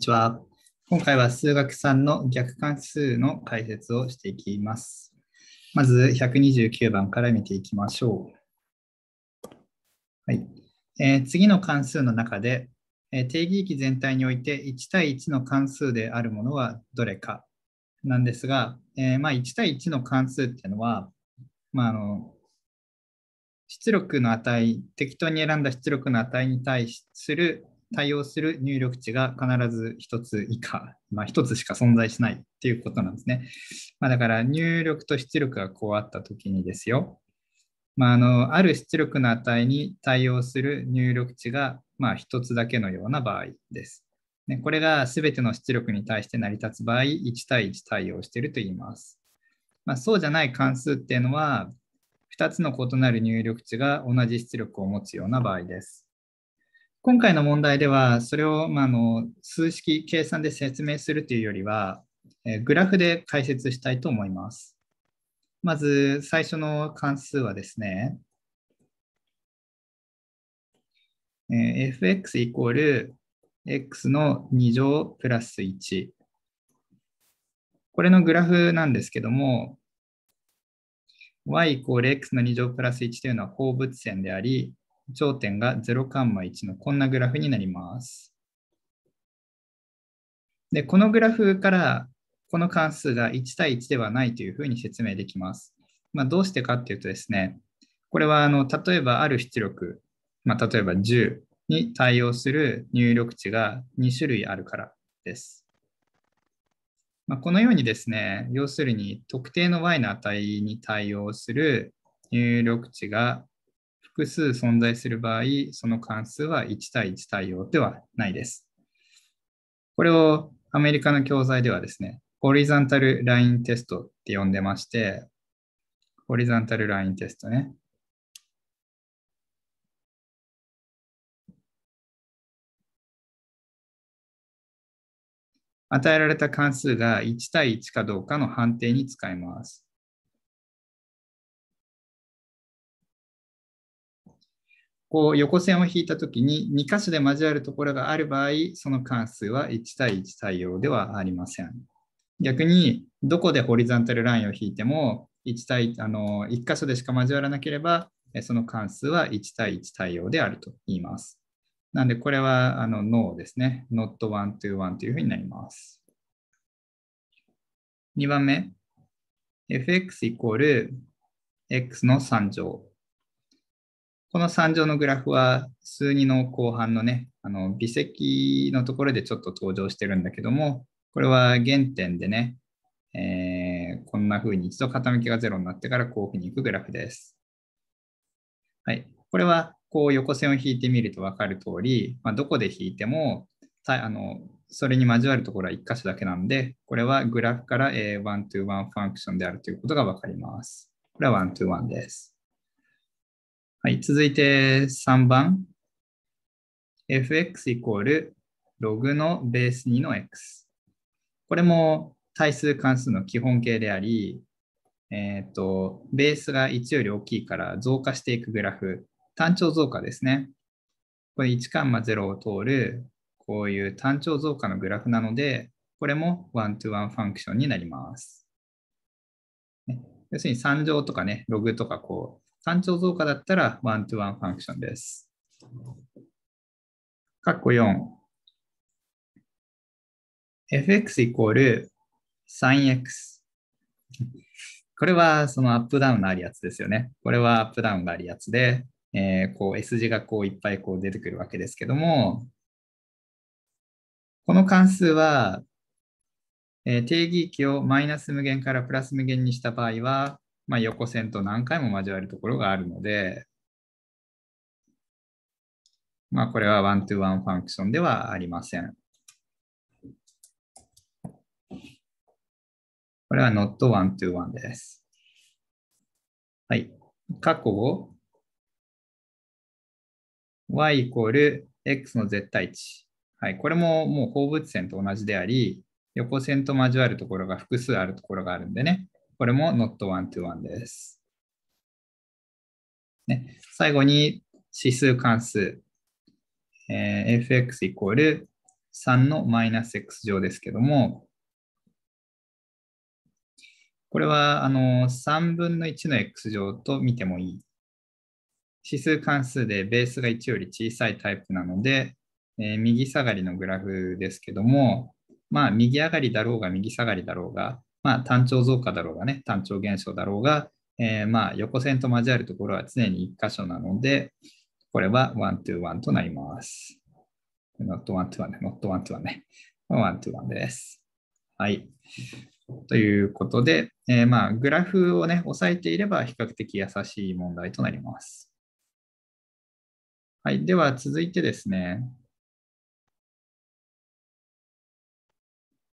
ちは。今回は数学3の逆関数の解説をしていきます。まず129番から見ていきましょう。はいえー、次の関数の中で、えー、定義域全体において1対1の関数であるものはどれかなんですが、えー、まあ、1対1の関数っていうのは、まあ、あの出力の値、適当に選んだ出力の値に対する対応する入力値が必ず1つ以下、まあ、1つしか存在しないっていうことなんですね。まあ、だから入力と出力がこうあった時にですよ、まあ、あのある出力の値に対応する入力値がま1つだけのような場合です。ね、これが全ての出力に対して成り立つ場合、1対1対応していると言います。まあ、そうじゃない関数っていうのは、2つの異なる入力値が同じ出力を持つような場合です。今回の問題では、それを、まあ、の数式計算で説明するというよりは、えグラフで解説したいと思います。まず最初の関数はですね、え fx イコール x の2乗プラス1。これのグラフなんですけども、y イコール x の2乗プラス1というのは放物線であり、頂点が0カンマ1のこんなグラフになります。で、このグラフからこの関数が1対1ではないというふうに説明できます。まあ、どうしてかっていうとですね、これはあの例えばある出力、まあ、例えば10に対応する入力値が2種類あるからです。まあ、このようにですね、要するに特定の y の値に対応する入力値が複数存在する場合、その関数は1対1対応ではないです。これをアメリカの教材ではですね、ホリザンタルラインテストって呼んでまして、ホリザンタルラインテストね。与えられた関数が1対1かどうかの判定に使います。こう横線を引いたときに2箇所で交わるところがある場合、その関数は1対1対応ではありません。逆に、どこでホリゾンタルラインを引いても、1対あの1箇所でしか交わらなければ、その関数は1対1対応であると言います。なんで、これはあの NO ですね。not one to one というふうになります。2番目、fx イコール x の3乗この3乗のグラフは数2の後半のね、あの微積のところでちょっと登場してるんだけども、これは原点でね、えー、こんな風に一度傾きが0になってからこういう風に行くグラフです。はい、これはこう横線を引いてみるとわかる通り、まあ、どこで引いてもあのそれに交わるところは1箇所だけなんで、これはグラフから1 to 1ファンクションであるということが分かります。これは1 to 1です。はい、続いて3番。fx イコールログのベース2の x。これも対数関数の基本形であり、えっ、ー、と、ベースが1より大きいから増加していくグラフ、単調増加ですね。これ1カンマ0を通る、こういう単調増加のグラフなので、これもワントゥワンファンクションになります。要するに3乗とかね、ログとかこう、単調増加だったらワントゥワンファンクションです。括弧4。fx イコール sinx。これはそのアップダウンのあるやつですよね。これはアップダウンがあるやつで、えー、こう S 字がこういっぱいこう出てくるわけですけども、この関数は、えー、定義域をマイナス無限からプラス無限にした場合は、まあ、横線と何回も交わるところがあるので、まあ、これはワントゥワンファンクションではありません。これは not ワントゥワンです。はい。過去を y イコール x の絶対値。はい。これももう放物線と同じであり、横線と交わるところが複数あるところがあるんでね。これも not one to one です。ね、最後に指数関数、えー、fx イコール3のマイナス x 乗ですけども、これはあの3分の1の x 乗と見てもいい。指数関数でベースが1より小さいタイプなので、えー、右下がりのグラフですけども、まあ、右上がりだろうが右下がりだろうが、まあ、単調増加だろうがね、単調減少だろうが、えー、まあ横線と交わるところは常に1箇所なので、これはワントゥワンとなります。ノットワントゥワンね、ノットワントゥワンね。ワントゥワンです。はい。ということで、えー、まあグラフをね、押さえていれば比較的優しい問題となります。はい。では続いてですね、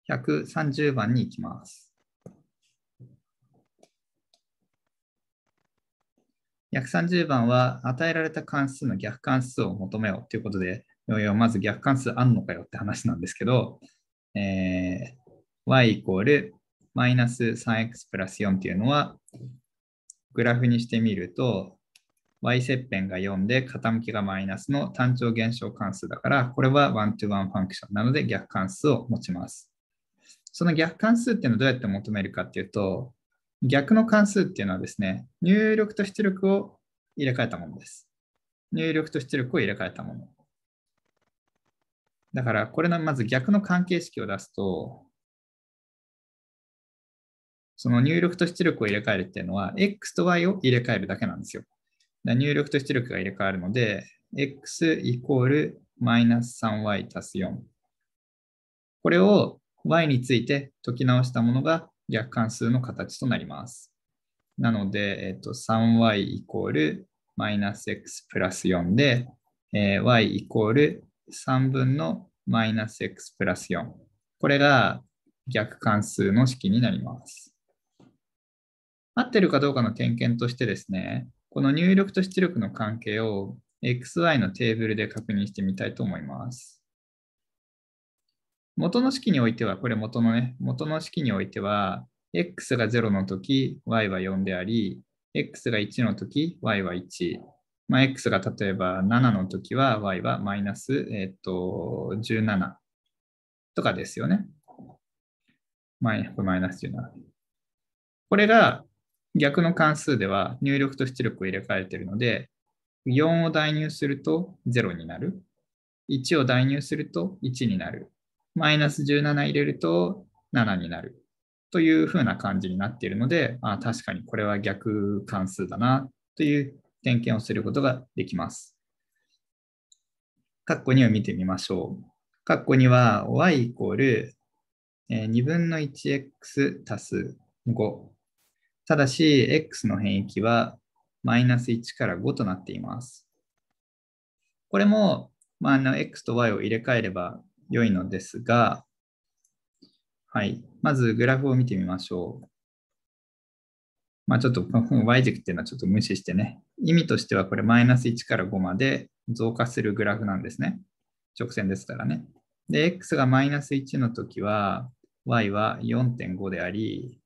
130番に行きます。130番は与えられた関数の逆関数を求めようということで、いやまず逆関数あんのかよって話なんですけど、えー、y イコールマイナス 3x プラス4っていうのは、グラフにしてみると、y 切片が4で傾きがマイナスの単調減少関数だから、これは1 to 1ファンクションなので逆関数を持ちます。その逆関数っていうのをどうやって求めるかっていうと、逆の関数っていうのはですね、入力と出力を入れ替えたものです。入力と出力を入れ替えたもの。だから、これのまず逆の関係式を出すと、その入力と出力を入れ替えるっていうのは、x と y を入れ替えるだけなんですよ。入力と出力が入れ替わるので、x イコールマイナス 3y 足す4。これを y について解き直したものが逆関数の形となります。なので、えっと、3y イコールマイナス x プラス4で、えー、y イコール3分のマイナス x プラス4。これが逆関数の式になります。合ってるかどうかの点検としてですね、この入力と出力の関係を xy のテーブルで確認してみたいと思います。元の式においては、これ元のね、元の式においては、x が0の時、y は4であり、x が1の時、y は1。まあ、x が例えば7の時は、y はマイナス、えっと、17とかですよね。マイナス17。これが逆の関数では入力と出力を入れ替えているので、4を代入すると0になる。1を代入すると1になる。マイナス17入れると7になるというふうな感じになっているので、あ確かにこれは逆関数だなという点検をすることができます。括弧2を見てみましょう。括弧2は y イコール2分の 1x 足す5。ただし、x の変域はマイナス1から5となっています。これも、まあ、あの x と y を入れ替えれば良いのですが、はい、まずグラフを見てみましょう。まあ、ちょっと y 軸っていうのはちょっと無視してね、意味としてはこれマイナス1から5まで増加するグラフなんですね。直線ですからね。で、x がマイナス1の時は、y は4.5であり、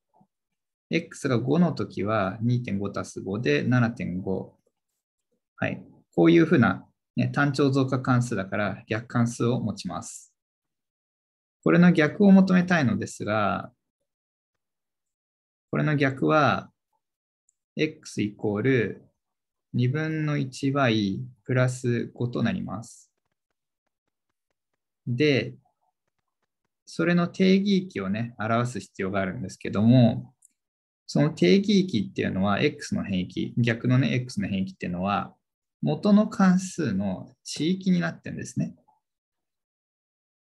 x が5の時は2.5たす5で7.5。はい。こういうふうな、ね、単調増加関数だから逆関数を持ちます。これの逆を求めたいのですが、これの逆は、x イコール2分の 1y プラス5となります。で、それの定義域をね、表す必要があるんですけども、その定義域っていうのは、x の変域、逆のね、x の変域っていうのは、元の関数の地域になってるんですね。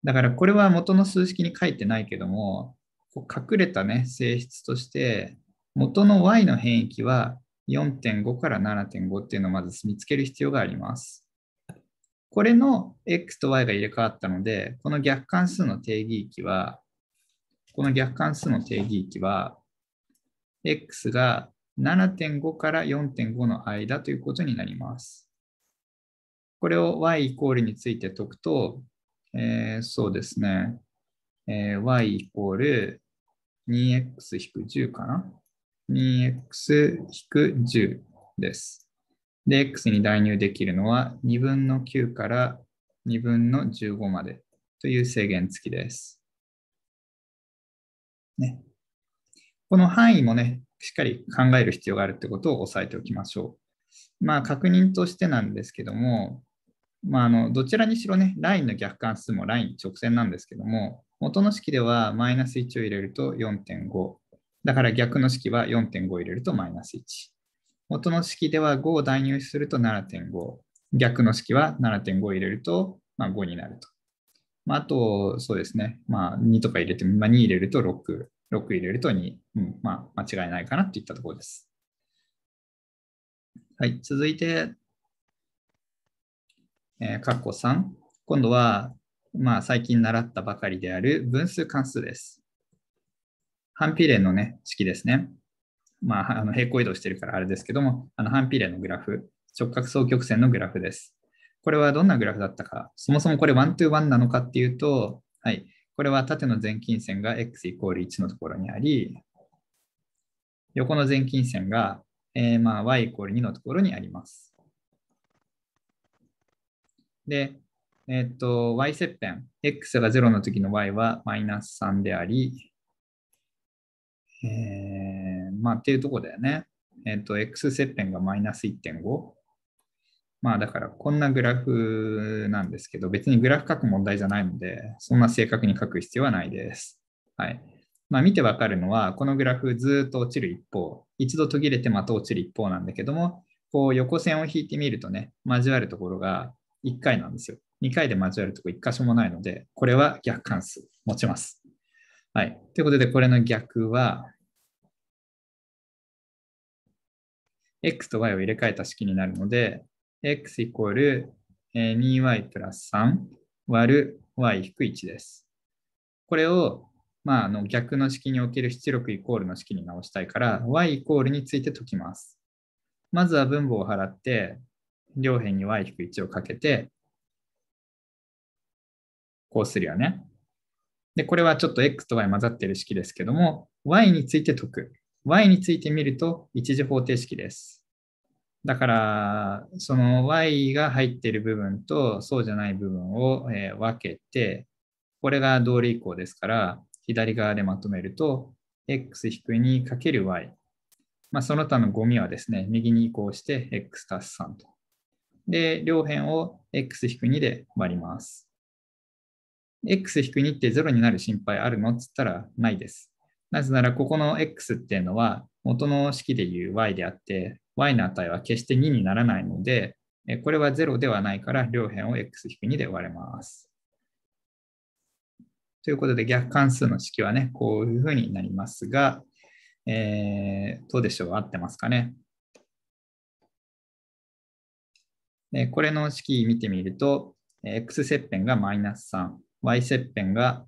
だからこれは元の数式に書いてないけども、こう隠れたね、性質として、元の y の変域は4.5から7.5っていうのをまず見つける必要があります。これの x と y が入れ替わったので、この逆関数の定義域は、この逆関数の定義域は、x が7.5から4.5の間ということになります。これを y イコールについて解くと、えー、そうですね、えー、y イコール 2x-10 かな ?2x-10 です。で、x に代入できるのは2分の9から2分の15までという制限付きです。ね、この範囲もね、しっかり考える必要があるってことを押さえておきましょう。まあ、確認としてなんですけども、まあ、あのどちらにしろね、ラインの逆関数もライン直線なんですけども、元の式ではマイナス1を入れると4.5。だから逆の式は4.5入れるとマイナス1。元の式では5を代入すると7.5。逆の式は7.5入れると、まあ、5になると。まあ、あと、そうですね、まあ、2とか入れて、まあ、2入れると6、6入れると2、うん、まあ、間違いないかなっていったところです。はい、続いて、え括弧3。今度は、まあ、最近習ったばかりである分数関数です。反比例のね、式ですね。まあ、あの平行移動してるからあれですけども、あの反比例のグラフ、直角双曲線のグラフです。これはどんなグラフだったか、そもそもこれ1 to 1なのかっていうと、はい、これは縦の前近線が x イコール1のところにあり、横の前近線が、えー、まあ y イコール2のところにあります。で、えっと、y 切片、x が0の時の y はマイナス3であり、えー、まあっていうとこだよね。えっと、x 切片がマイナス1.5。まあだからこんなグラフなんですけど、別にグラフ書く問題じゃないので、そんな正確に書く必要はないです。はい。まあ見てわかるのは、このグラフずっと落ちる一方、一度途切れてまた落ちる一方なんだけども、こう横線を引いてみるとね、交わるところが1回なんですよ。2回で交わるとこ1箇所もないので、これは逆関数持ちます。はい。ということで、これの逆は、x と y を入れ替えた式になるので、x イコール 2y プラス3割る y 引く1です。これを、まあ、あの逆の式における出力イコールの式に直したいから、y イコールについて解きます。まずは分母を払って、両辺に y-1 をかけて、こうするよね。で、これはちょっと x と y 混ざってる式ですけども、y について解く。y について見ると一次方程式です。だから、その y が入っている部分とそうじゃない部分を分けて、これが同類項ですから、左側でまとめると、x-2×y。まあ、その他のゴミはですね、右に移行して x す3とで、両辺を x-2 で割ります。x-2 って0になる心配あるのっつったらないです。なぜなら、ここの x っていうのは、元の式でいう y であって、y の値は決して2にならないので、これは0ではないから、両辺を x-2 で割れます。ということで、逆関数の式はね、こういうふうになりますが、えー、どうでしょう合ってますかねえこれの式見てみると、x 切片がマイナス3、y 切片が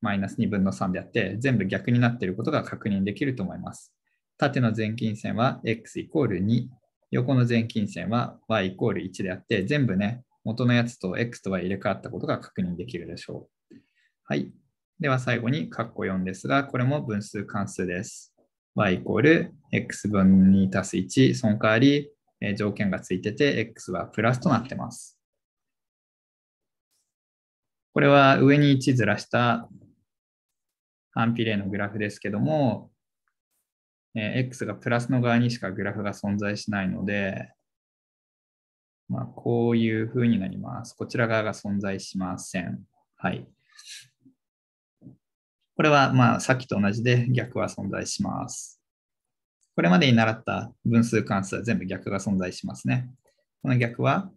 マイナス2分の3であって、全部逆になっていることが確認できると思います。縦の前近線は x イコール2、横の前近線は y イコール1であって、全部ね、元のやつと x とは入れ替わったことが確認できるでしょう。はい。では最後に括弧4ですが、これも分数関数です。y イコール x 分2たす1、その代わり条件がついてて、x はプラスとなってます。これは上に1ずらした反比例のグラフですけども、x がプラスの側にしかグラフが存在しないので、まあ、こういうふうになります。こちら側が存在しません。はい。これはまあさっきと同じで逆は存在します。これまでに習った分数関数は全部逆が存在しますね。この逆は、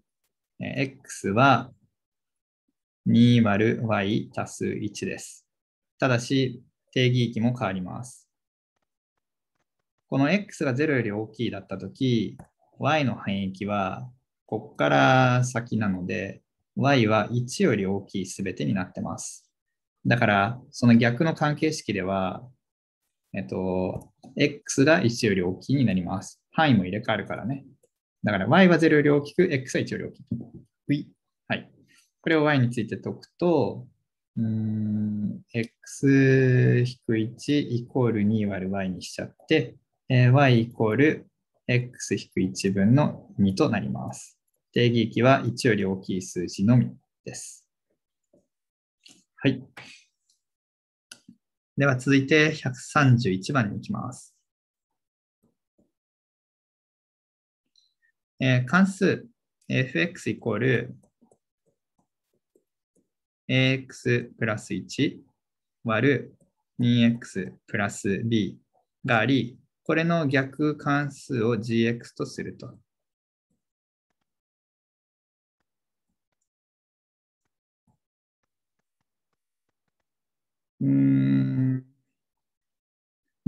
え x は2 0 y 足す1です。ただし、定義域も変わります。この x が0より大きいだったとき、y の範囲域は、こっから先なので、y は1より大きいすべてになってます。だから、その逆の関係式では、えっと、x が1より大きいになります。範囲も入れ替わるからね。だから y は0より大きく、x は1より大きい。はい。これを y について解くと、うん、x-1 イコール2割る y にしちゃって、えー、y イコール x-1 分の2となります。定義域は1より大きい数字のみです。はい。では続いて131番に行きます。えー、関数 fx イコール ax プラス1割る 2x プラス b があり、これの逆関数を gx とすると。うん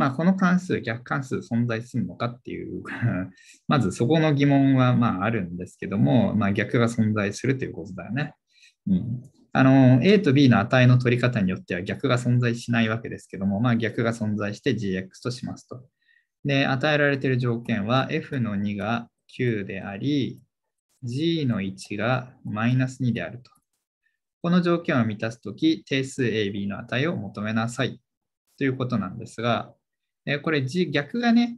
まあ、この関数、逆関数存在するのかっていう まずそこの疑問はまああるんですけども、まあ、逆が存在するということだよね。うん、あの A と B の値の取り方によっては逆が存在しないわけですけども、まあ、逆が存在して GX としますと。で、与えられている条件は F の2が9であり、G の1がマイナス2であると。この条件を満たすとき、定数 AB の値を求めなさいということなんですが、えこれ逆がね、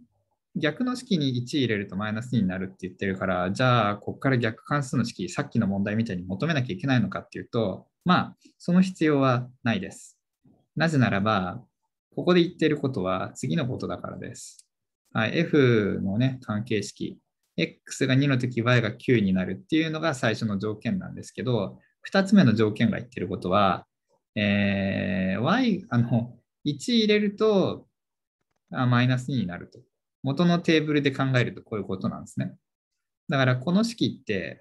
逆の式に1入れるとマイナス2になるって言ってるから、じゃあ、ここから逆関数の式、さっきの問題みたいに求めなきゃいけないのかっていうと、まあ、その必要はないです。なぜならば、ここで言ってることは次のことだからです。はい、F のね、関係式、X が2の時 Y が9になるっていうのが最初の条件なんですけど、2つ目の条件が言ってることは、えー、y、あの、1入れるとマイナス2になると。元のテーブルで考えるとこういうことなんですね。だからこの式って、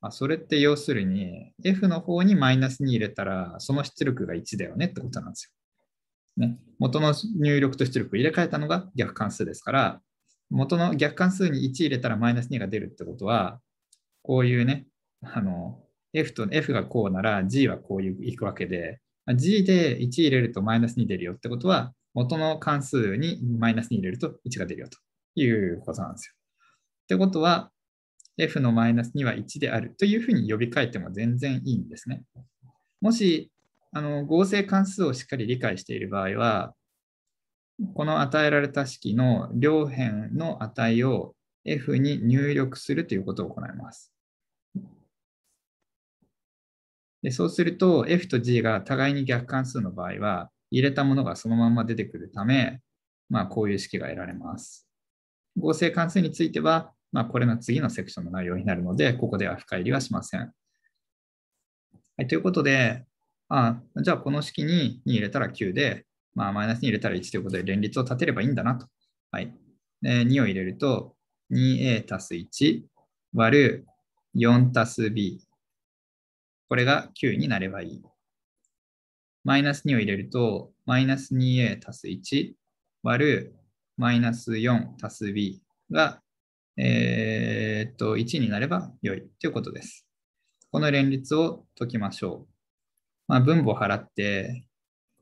あそれって要するに F の方にマイナス2入れたらその出力が1だよねってことなんですよ。ね、元の入力と出力を入れ替えたのが逆関数ですから、元の逆関数に1入れたらマイナス2が出るってことは、こういうね、あの、F と F がこうなら G はこういくわけで、G で1入れるとマイナス2出るよってことは、元の関数にマイナスに入れると1が出るよということなんですよ。ってことは、f のマイナスには1であるというふうに呼び替えても全然いいんですね。もし、あの合成関数をしっかり理解している場合は、この与えられた式の両辺の値を f に入力するということを行います。でそうすると f と g が互いに逆関数の場合は入れたものがそのまま出てくるため、まあ、こういう式が得られます。合成関数については、まあ、これの次のセクションの内容になるので、ここでは深入りはしません。はい、ということで、あじゃあこの式に2入れたら9で、まマイナスに入れたら1ということで連立を立てればいいんだなと。はい、で2を入れると、2a たす1割る4たす b。これが9になればいい。マイナス2を入れると、マイナス 2a 足す1割るマイナス4足す b が、えー、っと、1になれば良いということです。この連立を解きましょう。まあ、分母を払って、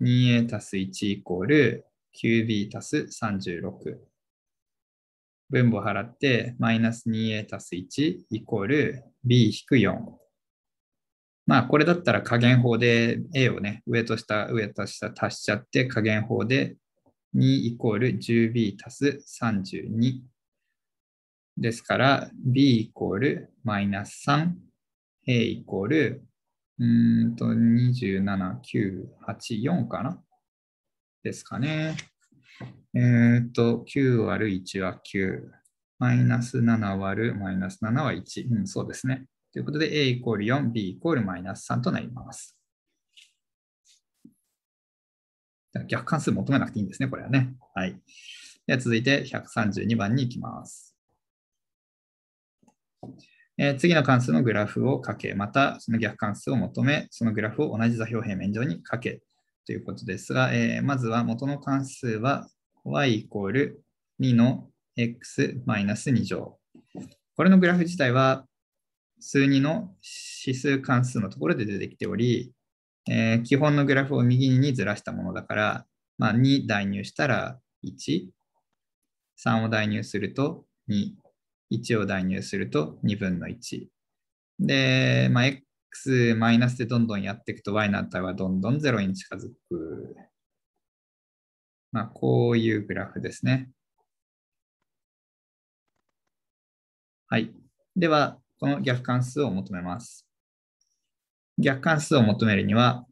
2a 足す1イコール 9b 足す36。分母を払って、マイナス 2a 足す1イコール b 引く4。まあ、これだったら加減法で A をね、上と下、上と下足しちゃって、加減法で2イコール 10b 足す32。ですから、b イコールマイナス3、a イコール、うんと、27、9、8、4かなですかね。えー、と、9割る1は9。マイナス7割るマイナス7は1。うん、そうですね。ということで、A イコール4、B イコールマイナス3となります。逆関数求めなくていいんですね、これはね。はい。では続いて132番に行きます。えー、次の関数のグラフをかけ、またその逆関数を求め、そのグラフを同じ座標平面上にかけということですが、えー、まずは元の関数は y イコール2の x マイナス2乗。これのグラフ自体は数2の指数関数のところで出てきており、えー、基本のグラフを右にずらしたものだから、まあ、2代入したら1、3を代入すると2、1を代入すると2分の1。で、まあ、x マイナスでどんどんやっていくと y の値はどんどん0に近づく。まあ、こういうグラフですね。はい。では、この逆関数を求めます。逆関数を求めるには、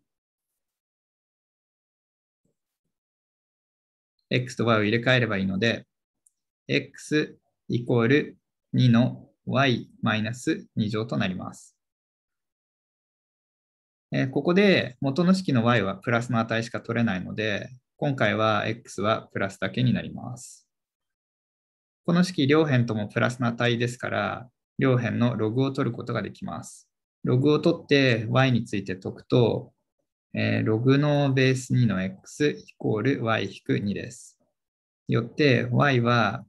x と y を入れ替えればいいので、x イコール2の y マイナス2乗となります。えここで元の式の y はプラスの値しか取れないので、今回は x はプラスだけになります。この式両辺ともプラスの値ですから、両辺のログを取ることができます。ログを取って y について解くと、えー、ログのベース2の x イコール y-2 です。よって y は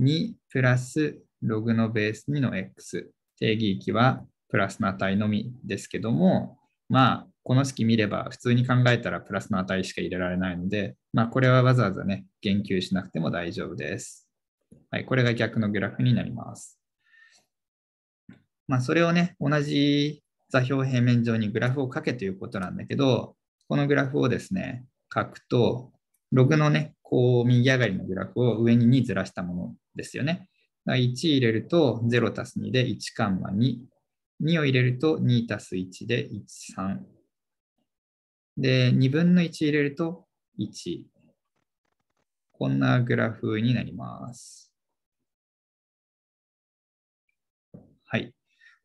2プラスログのベース2の x 定義域はプラスの値のみですけども、まあ、この式見れば普通に考えたらプラスの値しか入れられないので、まあ、これはわざわざね、言及しなくても大丈夫です。はい、これが逆のグラフになります。まあ、それをね、同じ座標平面上にグラフを書けということなんだけど、このグラフをですね、書くと、ログのね、こう右上がりのグラフを上に2ずらしたものですよね。だ1入れると0たす2で1カンマ2。2を入れると2たす1で1、3。で、2分の1入れると1。こんなグラフになります。はい。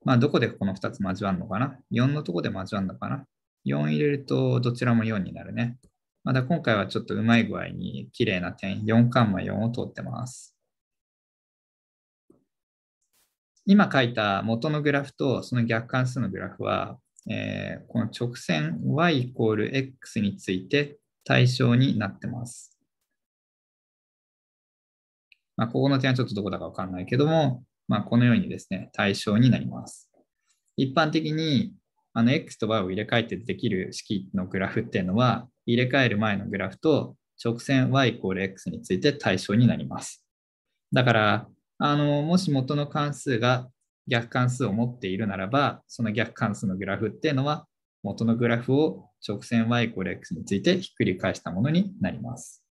まあ、どこでこの2つ交わるのかな ?4 のとこで交わるのかな ?4 入れるとどちらも4になるね。まだ今回はちょっとうまい具合に綺麗な点4カンマ4を通ってます。今書いた元のグラフとその逆関数のグラフは、えー、この直線 y イコール x について対象になってます。まあ、ここの点はちょっとどこだかわかんないけども、まあ、このようにですね、対象になります。一般的に、あの X と Y を入れ替えてできる式のグラフっていうのは、入れ替える前のグラフと直線 y イコール x について対象になります。だから、あのもし元の関数が逆関数を持っているならば、その逆関数のグラフっていうのは、元のグラフを直線 y イコール x についてひっくり返したものになります。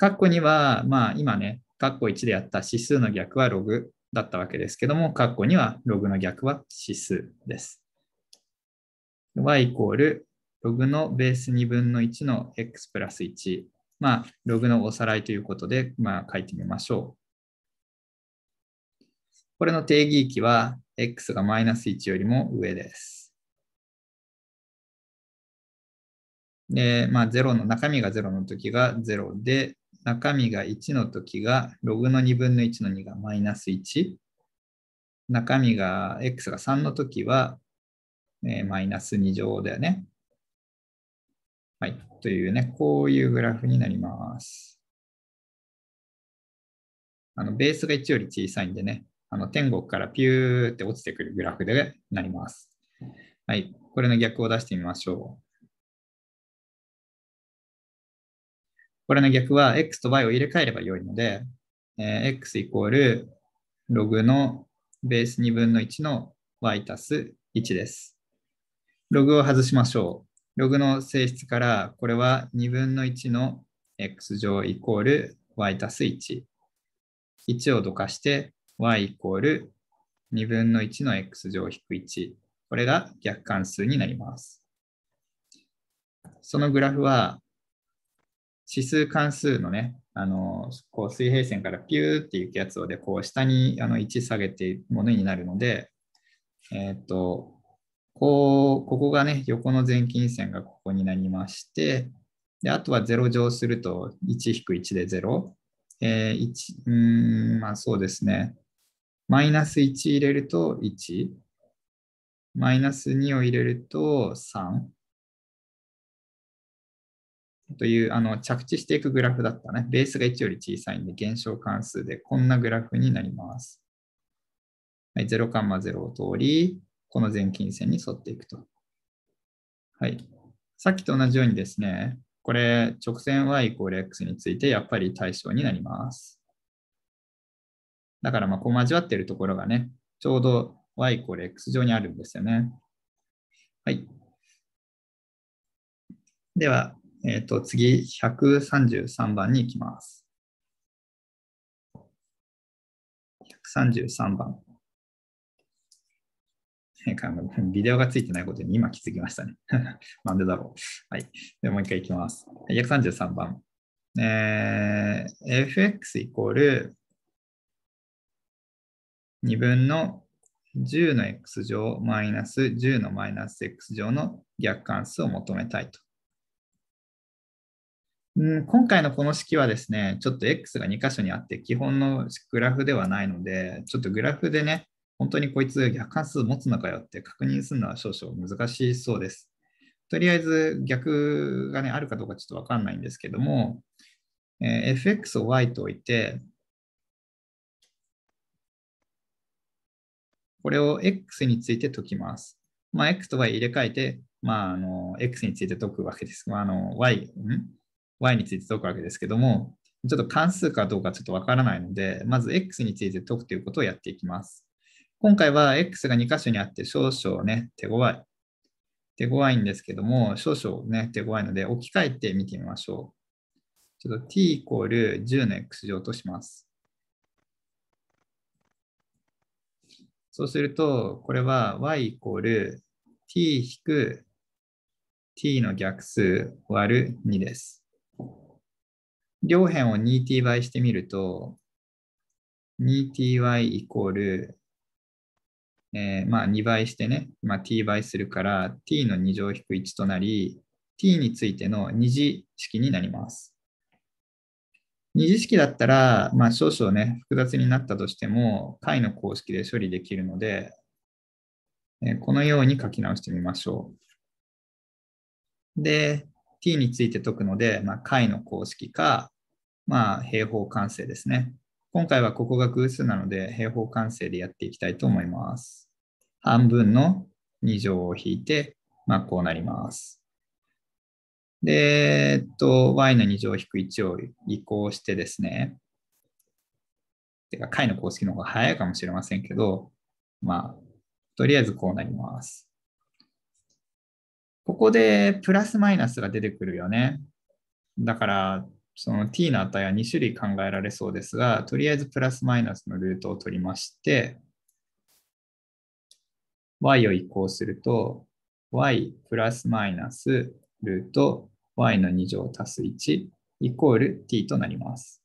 括弧には、まあ、今ね、括弧1でやった指数の逆はログだったわけですけども、括弧2はログの逆は指数です。y イコールログのベース2分の1の x プラス1。まあ、ログのおさらいということで、まあ、書いてみましょう。これの定義域は、x がマイナス1よりも上です。で、まあ、0の中身が0の時が0で、中身が1の時が、ログの2分の1の2がマイナス1。中身が x が3の時は、えマイナス2乗だよね。はい。というね、こういうグラフになります。あの、ベースが1より小さいんでね、あの、天国からピューって落ちてくるグラフでなります。はい。これの逆を出してみましょう。これの逆は x と y を入れ替えれば良いので、えー、x イコールログのベース2分の1の y たす1です。ログを外しましょう。ログの性質から、これは2分の1の x 乗イコール y たす1。1をどかして y イコール2分の1の x 乗引く1。これが逆関数になります。そのグラフは指数関数のね、あのこう水平線からピューっていくやつをでこう下にあの1下げていものになるので、えー、とこうここがね横の前近線がここになりましてであとは0乗すると1-1で0、えー、1うんまあそうですねマイナス1入れると1マイナス2を入れると3というあの着地していくグラフだったね。ベースが1より小さいんで減少関数でこんなグラフになります。はい、0,0を通り、この前近線に沿っていくと。はい。さっきと同じようにですね、これ直線 y イコール x についてやっぱり対象になります。だからまあこう交わっているところがね、ちょうど y イコール x 上にあるんですよね。はい。では、えっ、ー、と、次、133番に行きます。133番。ビデオがついてないことに今気づきましたね。なんでだろう。はい。でもう一回いきます。133番。えー、fx イコール2分の10の x 乗マイナス10のマイナス x 乗の逆関数を求めたいと。うん、今回のこの式はですね、ちょっと X が2箇所にあって、基本のグラフではないので、ちょっとグラフでね、本当にこいつ逆関数持つのかよって確認するのは少々難しそうです。とりあえず逆がね、あるかどうかちょっとわかんないんですけども、えー、fx を y と置いて、これを x について解きます。まあ、x と y 入れ替えて、まあ、あの x について解くわけです。まあ、あの y、ん y について解くわけですけども、ちょっと関数かどうかちょっとわからないので、まず x について解くということをやっていきます。今回は x が2箇所にあって少々ね、手強い。手強いんですけども、少々ね、手強いので置き換えて見てみましょう。ちょっと t イコール10の x 乗とします。そうすると、これは y イコール t 引く t の逆数割る2です。両辺を2 t 倍してみると、2ty イコール、えー、まあ2倍してね、まあ、t 倍するから t の2乗引く1となり、t についての2次式になります。2次式だったら、まあ、少々ね、複雑になったとしても、解の公式で処理できるので、えこのように書き直してみましょう。で、t について解くので、まあ、解の公式か、まあ、平方完成ですね。今回はここが偶数なので、平方完成でやっていきたいと思います。半分の2乗を引いて、まあ、こうなります。で、えっと、y の2乗引く1を移行してですね、てか、解の公式の方が早いかもしれませんけど、まあ、とりあえずこうなります。ここでプラスマイナスが出てくるよね。だから、その t の値は2種類考えられそうですが、とりあえずプラスマイナスのルートを取りまして、y を移行すると、y プラスマイナスルート y の2乗足す1イコール t となります。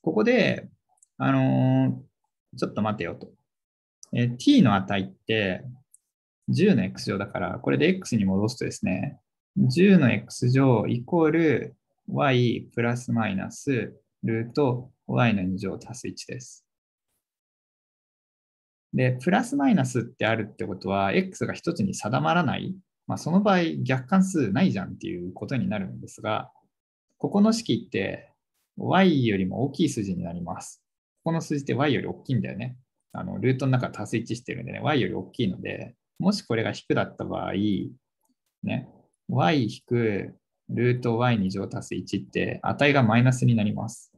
ここで、あのー、ちょっと待てよと。え t の値って、10の x 乗だから、これで x に戻すとですね、10の x 乗イコール y プラスマイナスルート y の2乗足す1です。で、プラスマイナスってあるってことは、x が1つに定まらない、まあ、その場合逆関数ないじゃんっていうことになるんですが、ここの式って y よりも大きい数字になります。ここの数字って y より大きいんだよね。あのルートの中足す1してるんでね、y より大きいので、もしこれが引くだった場合、ね、y 引くルート y2 乗足す1って値がマイナスになります。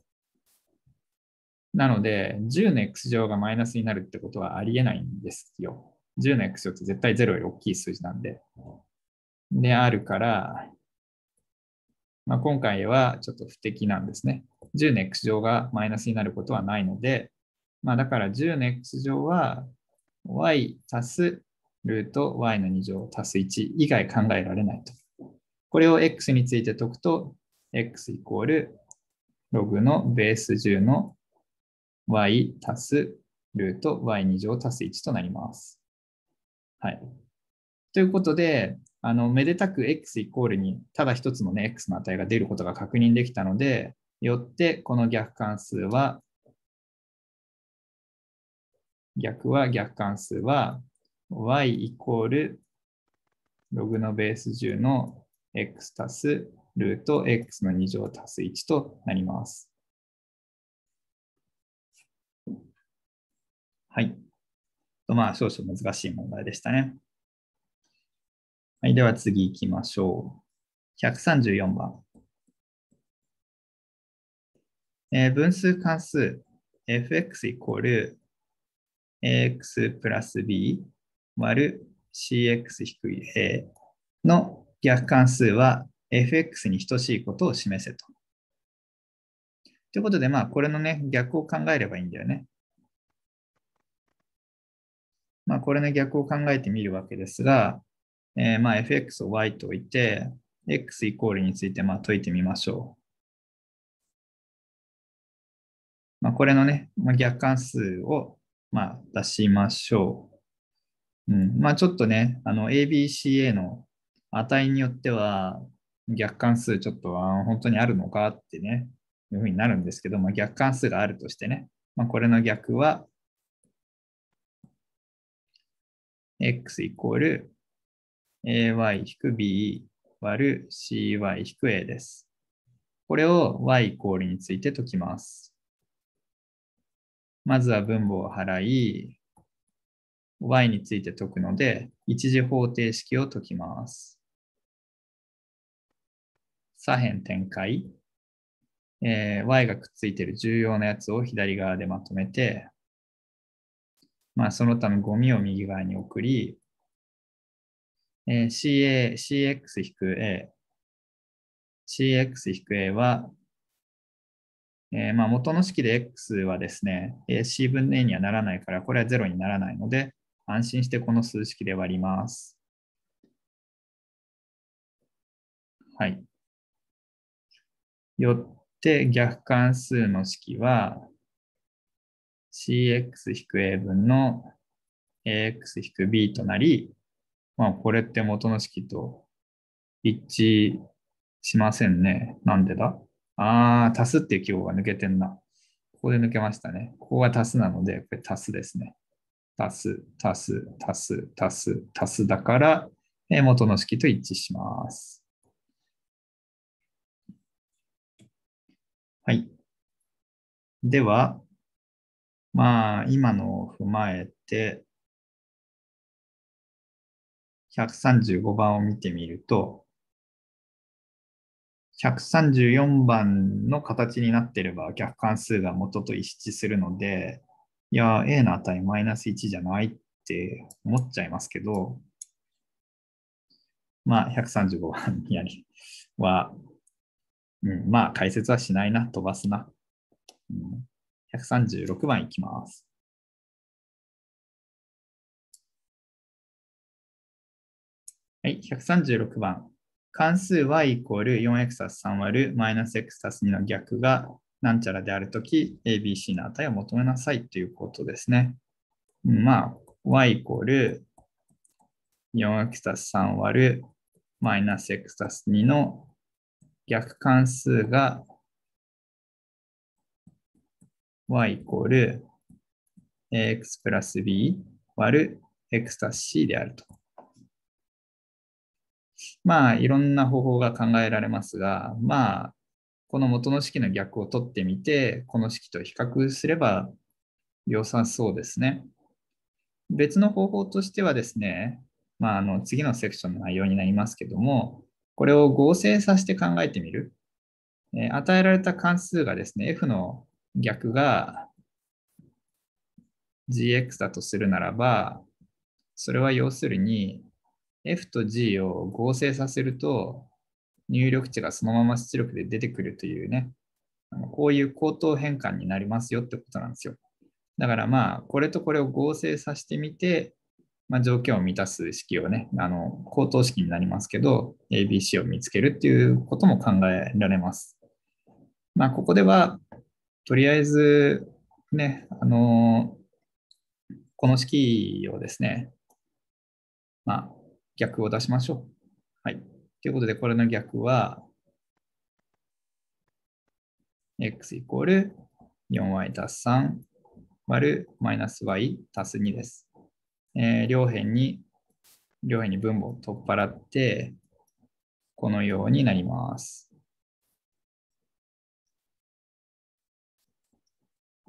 なので、10の x 乗がマイナスになるってことはありえないんですよ。10の x 乗って絶対0より大きい数字なんで。で、あるから、まあ、今回はちょっと不適なんですね。10の x 乗がマイナスになることはないので、まあ、だから10の x 乗は y 足すルート y の2乗足す1以外考えられないと。これを x について解くと、x イコールログのベース10の y 足すルート y2 乗足す1となります。はい。ということで、あの、めでたく x イコールに、ただ一つのね、x の値が出ることが確認できたので、よって、この逆関数は、逆は、逆関数は、y イコールログのベース10の x 足すルート x の2乗足す1となります。はい。まあ、少々難しい問題でしたね。はい。では次行きましょう。134番。えー、分数関数 fx イコール ax プラス b 割 CX-A の逆関数は FX に等しいことを示せと。ということで、まあ、これのね、逆を考えればいいんだよね。まあ、これの逆を考えてみるわけですが、えー、まあ、fx を y と置いて、x イコールについてまあ解いてみましょう。まあ、これのね、まあ、逆関数をまあ出しましょう。うん、まあちょっとね、あの ABCA の値によっては、逆関数ちょっとあ本当にあるのかってね、いうふうになるんですけど、まあ、逆関数があるとしてね、まあ、これの逆は、x イコール ay-b 割る cy-a です。これを y イコールについて解きます。まずは分母を払い、y について解くので、一次方程式を解きます。左辺展開、えー、y がくっついている重要なやつを左側でまとめて、まあ、そのためゴミを右側に送り、えー、CA、CX-A、CX-A はえー、まあ元の式で x はですね、え c 分の a にはならないから、これは0にならないので、安心してこの数式で割ります。はい。よって逆関数の式は cx-a 分の ax-b となり、まあ、これって元の式と一致しませんね。なんでだああ、足すっていう記号が抜けてんな。ここで抜けましたね。ここが足すなので、これ足すですね。足す、足す、足す、足す、足すだから、え元の式と一致します。はい。では、まあ、今のを踏まえて、135番を見てみると、134番の形になっていれば逆関数が元と一致するので、いや、A の値マイナス1じゃないって思っちゃいますけど、まあ、135番やりは、うん、まあ、解説はしないな、飛ばすな。うん、136番いきます。はい、136番。関数 y イコール 4x 足す3割るマイナス x 足す2の逆がなんちゃらであるとき、ABC の値を求めなさいということですね。まあ、y イコール 4x 3割るマイナス x たす2の逆関数が y イコール ax プラス b 割る x たす c であると。まあ、いろんな方法が考えられますが、まあ、この元の式の逆を取ってみて、この式と比較すれば良さそうですね。別の方法としてはですね、まあ、あの次のセクションの内容になりますけども、これを合成させて考えてみる。えー、与えられた関数がですね、f の逆が gx だとするならば、それは要するに f と g を合成させると入力値がそのまま出力で出てくるというね、こういう口頭変換になりますよってことなんですよ。だからまあ、これとこれを合成させてみて、まあ、条件を満たす式をね、あの口頭式になりますけど、ABC を見つけるっていうことも考えられます。まあ、ここでは、とりあえず、ね、あのー、この式をですね、まあ、逆を出しましょう。はい。ということで、これの逆は、x イコール 4y 足す3割るマイナス y 足す2です。えー、両辺に、両辺に分母を取っ払って、このようになります。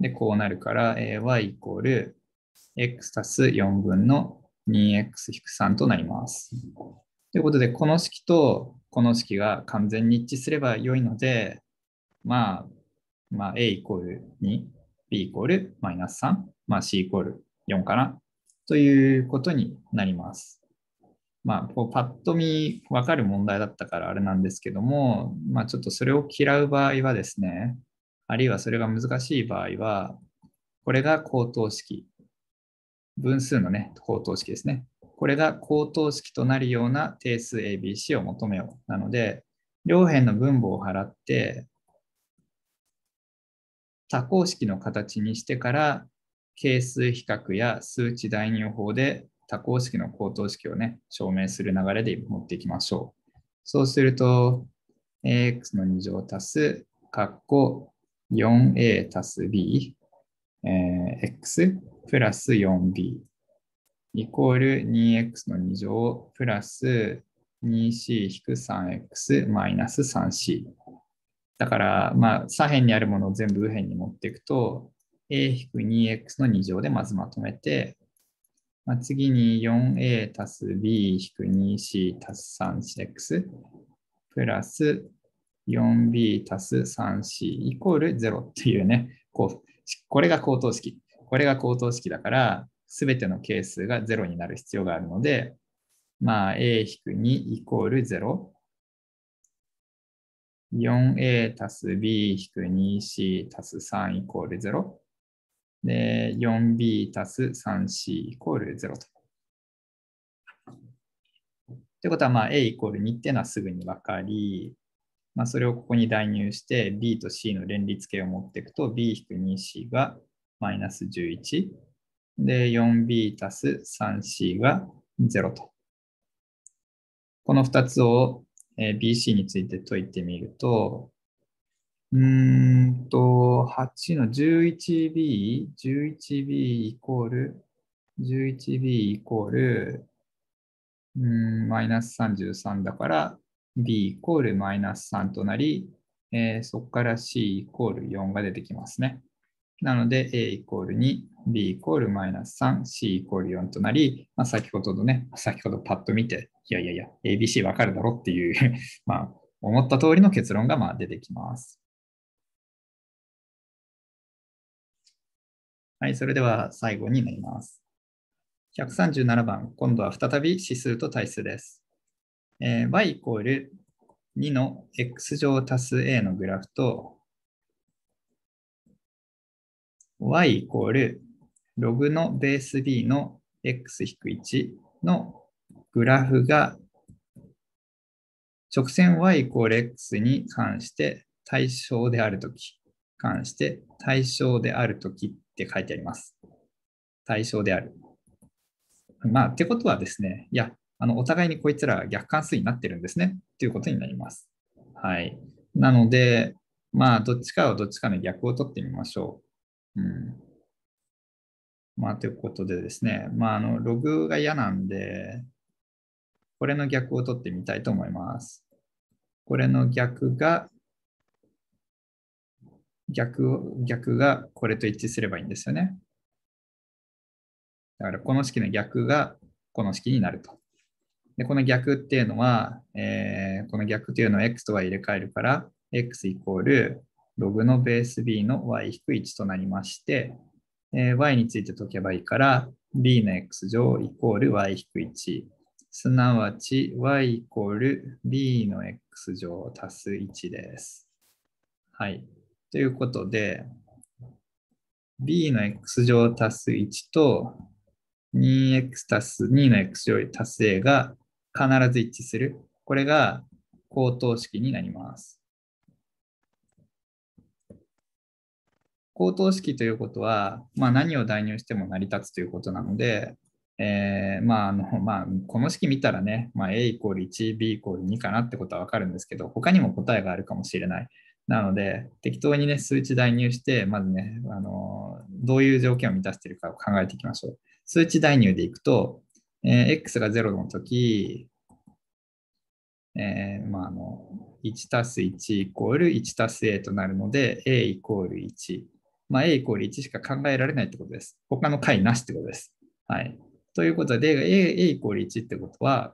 で、こうなるから、えー、y イコール x 足す4分の 2x-3 となります。ということで、この式とこの式が完全に一致すれば良いので、まあ、まあ、A イコール2、B イコールマイナス3、まあ、C イコール4かなということになります。まあ、こうパッと見分かる問題だったからあれなんですけども、まあ、ちょっとそれを嫌う場合はですね、あるいはそれが難しい場合は、これが高等式。分数のね、高等式ですね。これが高等式となるような定数 ABC を求めよう。なので、両辺の分母を払って、多項式の形にしてから、係数比較や数値代入法で多項式の高等式をね、証明する流れで持っていきましょう。そうすると、ax の2乗足す、括弧 4a 足す b、えー、x プラス 4b イコール 2x の2乗プラス 2c-3x マイナス 3c。だから、まあ、左辺にあるものを全部右辺に持っていくと、a-2x の2乗でまずまとめて、まあ、次に 4a 足す b-2c 足す 3x プラス 4b 足す 3c イコール0っていうね、こうこれが高等式。これが高等式だから、すべての係数が0になる必要があるので、まあ、a-2 イコール0。4a 足す b-2c 足す3イコール0。で、4b 足す 3c イコール0と。ってことは、まあ、A イコール2っていうのはすぐに分かり、まあ、それをここに代入して B と C の連立形を持っていくと B-2C がマイナス11で、4b たす 3c が0と。この2つを BC について解いてみると、うんと、8の 11b、11b イコール、11b イコール、うんマイナス33だから、b イコールマイナス3となり、えー、そこから c イコール4が出てきますね。なので、A イコール2、B イコールマイナス3、C イコール4となり、まあ、先ほどのね、先ほどパッと見て、いやいやいや、ABC わかるだろっていう まあ、思った通りの結論がまあ出てきます。はい、それでは最後になります。137番、今度は再び指数と対数です。えー、y イコール2の x 乗足す a のグラフと y イコールログのベース b の x-1 のグラフが直線 y イコール x に関して対象であるとき、関して対象であるときって書いてあります。対象である。まあ、ってことはですね、いや、あのお互いにこいつら逆関数になってるんですねということになります。はい。なので、まあ、どっちかをどっちかの逆を取ってみましょう。うん。まあ、ということでですね、まあ、あの、ログが嫌なんで、これの逆を取ってみたいと思います。これの逆が、逆逆がこれと一致すればいいんですよね。だからこの式の逆がこの式になると。で、この逆っていうのは、えー、この逆というのは x とは入れ替えるから、x イコールログのベース b の y-1 となりまして、えー、y について解けばいいから、b の x 乗イコール y-1、すなわち y イコール b の x 乗足す1です。はい。ということで、b の x 乗足す1と 2x 足す2の x 乗足す a が必ず一致する。これが高等式になります。高等式ということは、まあ、何を代入しても成り立つということなので、えー、まああのまあ、この式見たらね、まあ、A イコール1、B イコール2かなってことは分かるんですけど、他にも答えがあるかもしれない。なので、適当にね、数値代入して、まずね、あのどういう条件を満たしているかを考えていきましょう。数値代入でいくと、えー、X が0の時、えー、まあ、あの1たす1イコール1たす A となるので、A イコール1。まあ、A イコール1しか考えられないってことです。他の解なしってことです。はい。ということで、A, A イコール1ってことは、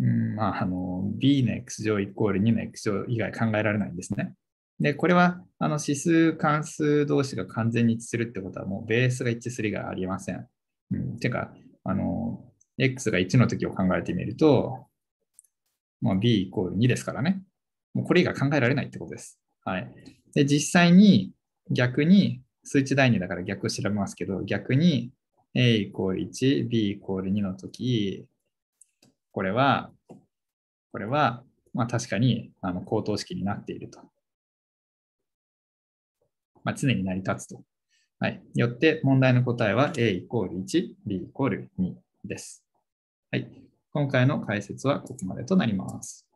うんまあ、あの B の x 乗イコール2の x 乗以外考えられないんですね。で、これはあの指数関数同士が完全に一致するってことは、もうベースが一致する以外ありません。うん、てか、あの、x が1の時を考えてみると、まあ、b イコール2ですからね。もうこれ以外考えられないってことです。はい。で、実際に、逆に、数値第2だから逆を調べますけど、逆に A イコール1、B イコール2の時、これは、これは、まあ確かに、あの、高等式になっていると。まあ常に成り立つと。はい。よって問題の答えは A イコール1、B イコール2です。はい。今回の解説はここまでとなります。